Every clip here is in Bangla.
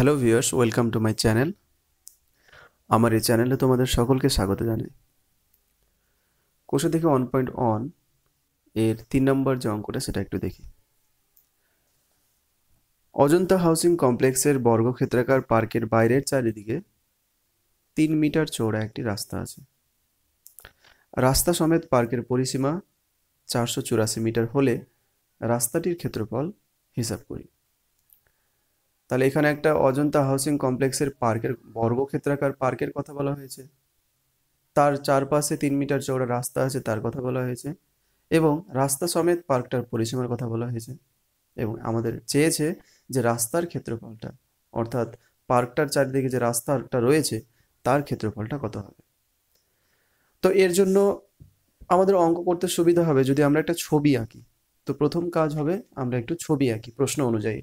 Hello viewers welcome to my channel আমার এই চ্যানেলে তোমাদের সকলকে স্বাগত জানাই কোষে দেখে ওয়ান পয়েন্ট ওয়ান এর তিন নম্বর যে অঙ্কটা সেটা একটু দেখি অজন্তা হাউসিং কমপ্লেক্সের বর্গক্ষেত্রাকার পার্কের বাইরের চারিদিকে তিন মিটার চৌড়া একটি রাস্তা আছে রাস্তা সমেত পার্কের পরিসীমা চারশো চুরাশি মিটার হলে রাস্তাটির ক্ষেত্রফল হিসাব করি তাহলে এখানে একটা অজন্তা হাউসিং কমপ্লেক্সের পার্কের বর্গক্ষেত্রাকার পার্কের কথা বলা হয়েছে তার চারপাশে তিন মিটার চওড়া রাস্তা আছে তার কথা বলা হয়েছে এবং রাস্তা সমেত পার্কটার পরিসীমার কথা বলা হয়েছে এবং আমাদের চেয়েছে যে রাস্তার ক্ষেত্রফলটা অর্থাৎ পার্কটার চারিদিকে যে রাস্তাটা রয়েছে তার ক্ষেত্রফলটা কত হবে তো এর জন্য আমাদের অঙ্ক করতে সুবিধা হবে যদি আমরা একটা ছবি আঁকি তো প্রথম কাজ হবে আমরা একটু ছবি আঁকি প্রশ্ন অনুযায়ী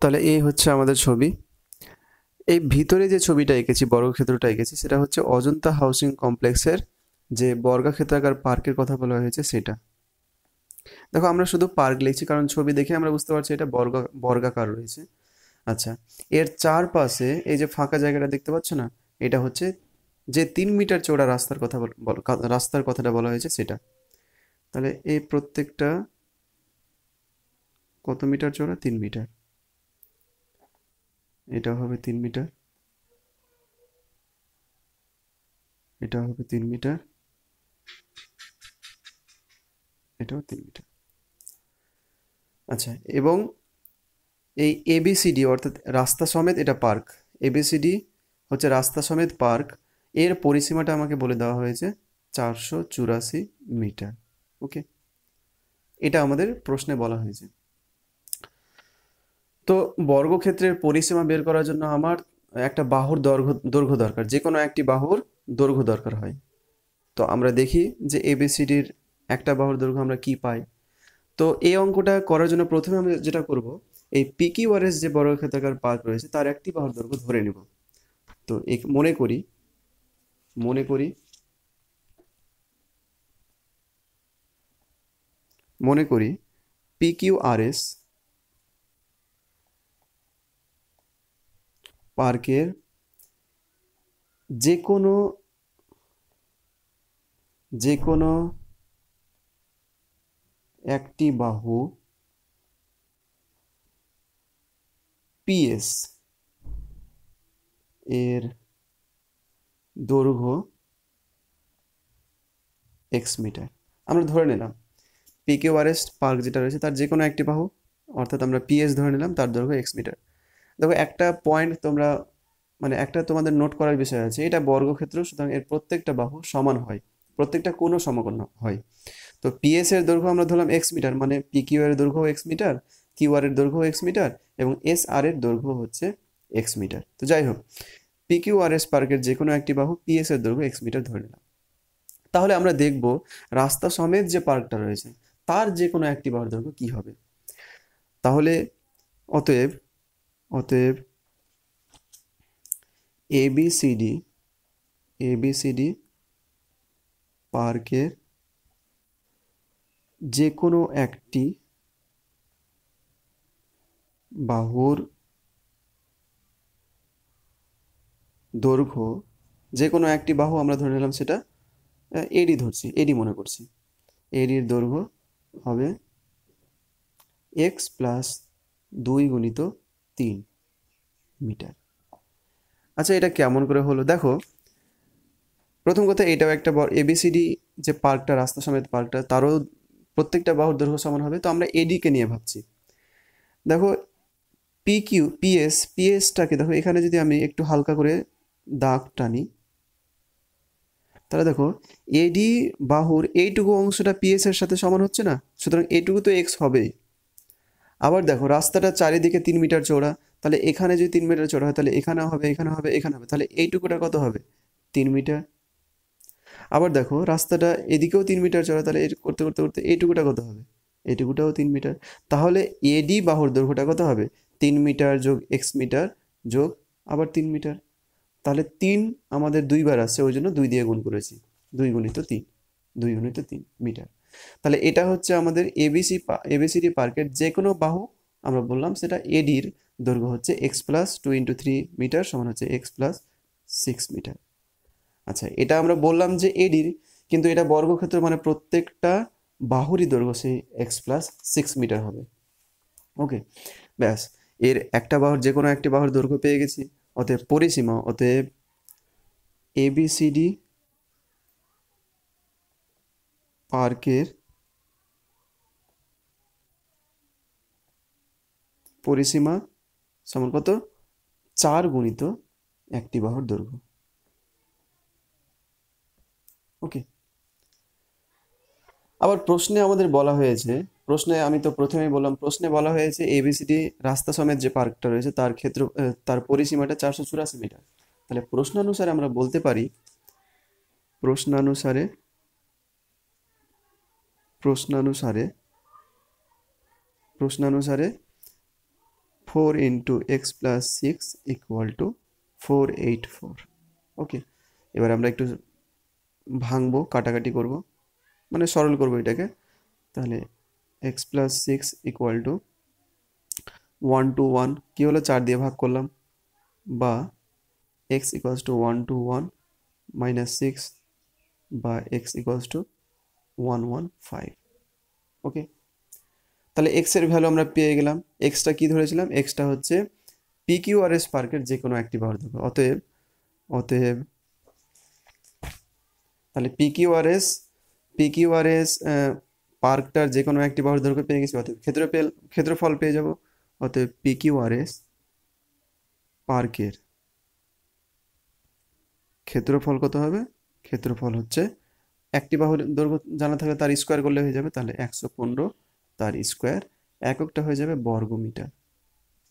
তাহলে এই হচ্ছে আমাদের ছবি এই ভিতরে যে ছবিটা এঁকেছি বর্গক্ষেত্রটা এঁকেছি সেটা হচ্ছে অজন্তা হাউসিং কমপ্লেক্সের যে বর্গাক্ষেত্রাকার পার্কের কথা বলা হয়েছে সেটা দেখো আমরা শুধু পার্ক লিখছি কারণ ছবি দেখে আমরা বুঝতে পারছি এটা বর্গা বর্গাকার রয়েছে আচ্ছা এর চারপাশে এই যে ফাঁকা জায়গাটা দেখতে পাচ্ছ না এটা হচ্ছে যে তিন মিটার চৌড়া রাস্তার কথা রাস্তার কথাটা বলা হয়েছে সেটা তাহলে এই প্রত্যেকটা কত মিটার চৌড়া তিন মিটার এটা হবে তিন মিটার এটা হবে তিন মিটার এটাও তিন মিটার আচ্ছা এবং এই এবিসিডি অর্থাৎ রাস্তা সমেত এটা পার্ক এবিসিডি হচ্ছে রাস্তা সমেত পার্ক এর পরিসীমাটা আমাকে বলে দেওয়া হয়েছে চারশো চুরাশি মিটার ওকে এটা আমাদের প্রশ্নে বলা হয়েছে তো বর্গক্ষেত্রের পরিসীমা বের করার জন্য আমার একটা বাহুর দৈর্ঘ্য দৈর্ঘ্য দরকার যে কোনো একটি বাহুর দৈর্ঘ্য দরকার হয় তো আমরা দেখি যে এবিসিডির একটা বাহুর দৈর্ঘ্য আমরা কি পাই তো এই অঙ্কটা করার জন্য প্রথমে আমরা যেটা করব এই ওয়ারেস যে বর্গক্ষেত্রাকার পাত রয়েছে তার একটি বাহুর দৈর্ঘ্য ধরে নেব তো মনে করি মনে করি মনে করি এস পার্কের যে কোনো যে কোনো একটি বাহু পিএস এর দৈর্ঘ্য এক্স মিটার আমরা ধরে নিলাম পিকেওয়ারেস্ট পার্ক যেটা রয়েছে তার যে কোনো একটি বাহু অর্থাৎ আমরা পিএস ধরে নিলাম তার দৈর্ঘ্য এক্স মিটার দেখো একটা পয়েন্ট তোমরা মানে একটা তোমাদের নোট করার বিষয় আছে এটা বর্গক্ষেত্র সুতরাং এর প্রত্যেকটা বাহু সমান হয় প্রত্যেকটা কোনো সমকোণ হয় তো পিএস এর দৈর্ঘ্য আমরা ধরলাম এক্স মিটার মানে পি কিউ এর দৈর্ঘ্য এক্স মিটার কিউ আর এর দৈর্ঘ্য এক্স মিটার এবং এস আর এর দৈর্ঘ্য হচ্ছে এক্স মিটার তো যাই হোক পি কিউ আর এস পার্কের যে কোনো একটি বাহু পিএস এর দৈর্ঘ্য এক্স মিটার ধরে নিলাম তাহলে আমরা দেখব রাস্তা সমেত যে পার্কটা রয়েছে তার যে কোনো একটি বাহুর দৈর্ঘ্য কী হবে তাহলে অতএব অতএব এবিসিডি এবিসিডি পার্কের যে কোনো একটি বাহুর দৈর্ঘ্য যে কোনো একটি বাহু আমরা ধরে নিলাম সেটা এডি ধরছি এডি মনে করছি এডির দৈর্ঘ্য হবে এক্স প্লাস দুই গুণিত তিন মিটার আচ্ছা এটা কেমন করে হলো দেখো প্রথম কথা এটাও একটা বড় এবিসিডি যে পার্কটা রাস্তা সমেত পার্কটা তারও প্রত্যেকটা বাহুর দৈর্ঘ্য সমান হবে তো আমরা এডিকে নিয়ে ভাবছি দেখো পি কিউ পিএস পিএসটাকে দেখো এখানে যদি আমি একটু হালকা করে দাগ টানি তাহলে দেখো এডি বাহুর এইটুকু অংশটা পিএস এর সাথে সমান হচ্ছে না সুতরাং এটুকু তো এক্স হবেই আবার দেখো রাস্তাটা চারিদিকে তিন মিটার চওড়া তাহলে এখানে যদি তিন মিটার চড়া হয় তাহলে এখানে হবে এখানে হবে এখানে হবে তাহলে এইটুকুটা কত হবে তিন মিটার আবার দেখো রাস্তাটা এদিকেও তিন মিটার চড়া তাহলে করতে করতে করতে এইটুকুটা কত হবে এটুকুটাও তিন মিটার তাহলে এডি বাহুর দৈর্ঘ্যটা কত হবে তিন মিটার যোগ এক্স মিটার যোগ আবার তিন মিটার তাহলে তিন আমাদের দুইবার আসছে ওই জন্য দুই দিয়ে গুণ করেছি দুই গুণিত তিন দুই গুণিত তিন মিটার তাহলে এটা হচ্ছে আমাদের এবিসি এবিসিডি পার্কের যে কোনো বাহু আমরা বললাম সেটা এডির দৈর্ঘ্য হচ্ছে x plus two into three metre সমান হচ্ছে এক্স প্লাস সিক্স মিটার আচ্ছা এটা আমরা বললাম যে এডির কিন্তু এটা বর্গক্ষেত্র মানে প্রত্যেকটা বাহুরই দৈর্ঘ্য সেই এক্স প্লাস সিক্স মিটার হবে ওকে ব্যাস এর একটা বাহুর যে কোনো একটি বাহুর দৈর্ঘ্য পেয়ে গেছি অতএব পরিসীমা অতএব এবিসিডি পার্কের পরিসীমা সমান কত চার গুণিত একটি বাহুর দৈর্ঘ্য ওকে আবার প্রশ্নে আমাদের বলা হয়েছে প্রশ্নে আমি তো প্রথমেই বললাম প্রশ্নে বলা হয়েছে এবিসিডি রাস্তা সমেত যে পার্কটা রয়েছে তার ক্ষেত্র তার পরিসীমাটা চারশো চুরাশি মিটার তাহলে প্রশ্নানুসারে আমরা বলতে পারি প্রশ্নানুসারে প্রশ্নানুসারে প্রশ্নানুসারে four into x plus six equal to four eight four okay এবার আমরা একটু ভাঙবো কাটাকাটি করব মানে সরল করব এটাকে তাহলে x plus six equal to one two one কী হলো চার দিয়ে ভাগ করলাম বা x equals to one two one minus six বা x equals to one one five okay তাহলে এক্সের ভ্যালু আমরা পেয়ে গেলাম এক্সটা কি ধরেছিলাম এক্সটা হচ্ছে পি কিউ আর এস পার্কের যে কোনো একটি বার্ধক্য অতএব অতএব তাহলে P Q R S P Q R S পার্কটার যে কোনো একটি বাহুর দৈর্ঘ্য পেয়ে গেছি অতএব ক্ষেত্র ক্ষেত্রফল পেয়ে যাব অতএব পি কিউ আর এস পার্কের ক্ষেত্রফল কত হবে ক্ষেত্রফল হচ্ছে একটি বাহুর দৈর্ঘ্য জানা থাকলে তার স্কোয়ার করলে হয়ে যাবে তাহলে একশো পনেরো তার স্কোয়ার এককটা হয়ে যাবে বর্গ মিটার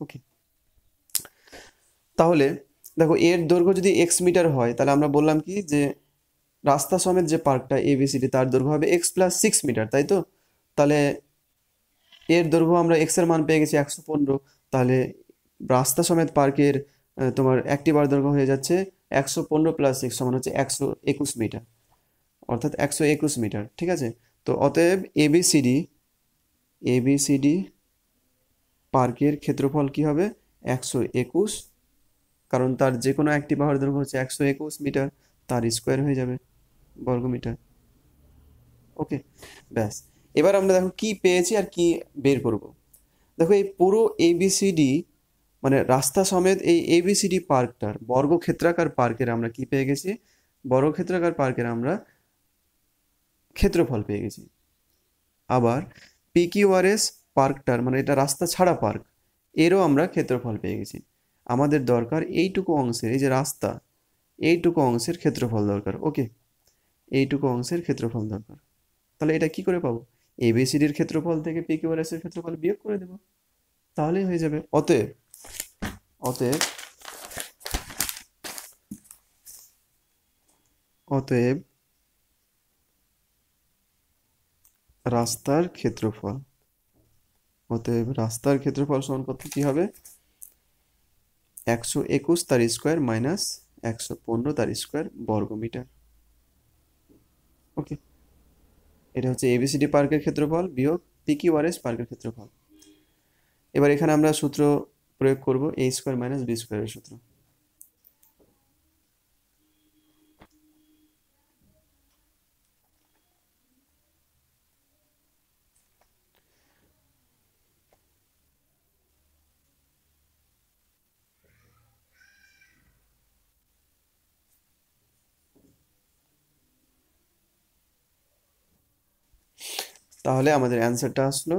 ওকে তাহলে দেখো এর দৈর্ঘ্য যদি এক্স মিটার হয় তাহলে আমরা বললাম কি যে রাস্তা সমেত যে পার্কটা এবিসিডি তার দৈর্ঘ্য হবে এক্স প্লাস সিক্স মিটার তাই তো তাহলে এর দৈর্ঘ্য আমরা এক্সের মান পেয়ে গেছি একশো পনেরো তাহলে রাস্তা সমেত পার্কের তোমার একটি বার দৈর্ঘ্য হয়ে যাচ্ছে একশো পনেরো প্লাস এক্স সমান হচ্ছে একশো একুশ মিটার অর্থাৎ একশো একুশ মিটার ঠিক আছে তো অতএব এবিসিডি এবিসিডি পার্কের ক্ষেত্রফল কি হবে একশো একুশ কারণ তার যে কোনো একটি পাহাড় দৈর্ঘ্য হচ্ছে একশো একুশ মিটার তার স্কোয়ার হয়ে যাবে বর্গ মিটার ওকে ব্যাস এবার আমরা দেখো কি পেয়েছি আর কি বের করব দেখো এই পুরো এবিসিডি মানে রাস্তা সমেত এই এবিসিডি পার্কটার বর্গক্ষেত্রাকার পার্কের আমরা কি পেয়ে গেছি বর্গক্ষেত্রাকার পার্কের আমরা ক্ষেত্রফল পেয়ে গেছি আবার পিকিউআরএস পার্কটার মানে এটা রাস্তা ছাড়া পার্ক এরও আমরা ক্ষেত্রফল পেয়ে গেছি আমাদের দরকার এইটুকু অংশের এই যে রাস্তা এইটুকু অংশের ক্ষেত্রফল দরকার ওকে এইটুকু অংশের ক্ষেত্রফল দরকার তাহলে এটা কি করে পাবো এবিসিডির ক্ষেত্রফল থেকে পিকিওআরএসের ক্ষেত্রফল বিয়োগ করে দেব তাহলেই হয়ে যাবে অতএব অতএব অতএব রাস্তার ক্ষেত্রফল অতএব রাস্তার ক্ষেত্রফল সমান কত কী হবে একশো একুশ তার স্কোয়ার মাইনাস একশো পনেরো তার স্কোয়ার বর্গ মিটার ওকে এটা হচ্ছে এবিসিডি পার্কের ক্ষেত্রফল বিয়োগ পিকি ওয়ারেস পার্কের ক্ষেত্রফল এবার এখানে আমরা সূত্র প্রয়োগ করব এ স্কোয়ার মাইনাস বি স্কোয়ারের সূত্র তাহলে আমাদের অ্যান্সারটা আসলো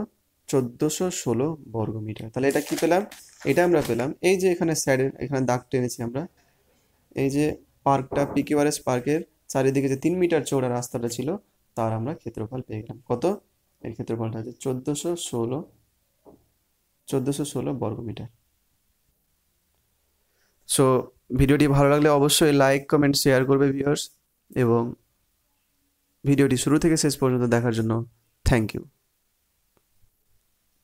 চোদ্দোশো ষোলো বর্গমিটার তাহলে এটা কি পেলাম এটা আমরা পেলাম এই যে এখানে স্যারের এখানে দাগ টেনেছি আমরা এই যে পার্কটা পিকিওয়ারেস পার্কের চারিদিকে যে তিন মিটার চৌড়া রাস্তাটা ছিল তার আমরা ক্ষেত্রফল পেয়ে গেলাম কত এর ক্ষেত্রফলটা আছে চোদ্দোশো ষোলো চোদ্দোশো ষোলো বর্গমিটার সো ভিডিওটি ভালো লাগলে অবশ্যই লাইক কমেন্ট শেয়ার করবে ভিউয়ার্স এবং ভিডিওটি শুরু থেকে শেষ পর্যন্ত দেখার জন্য Thank you.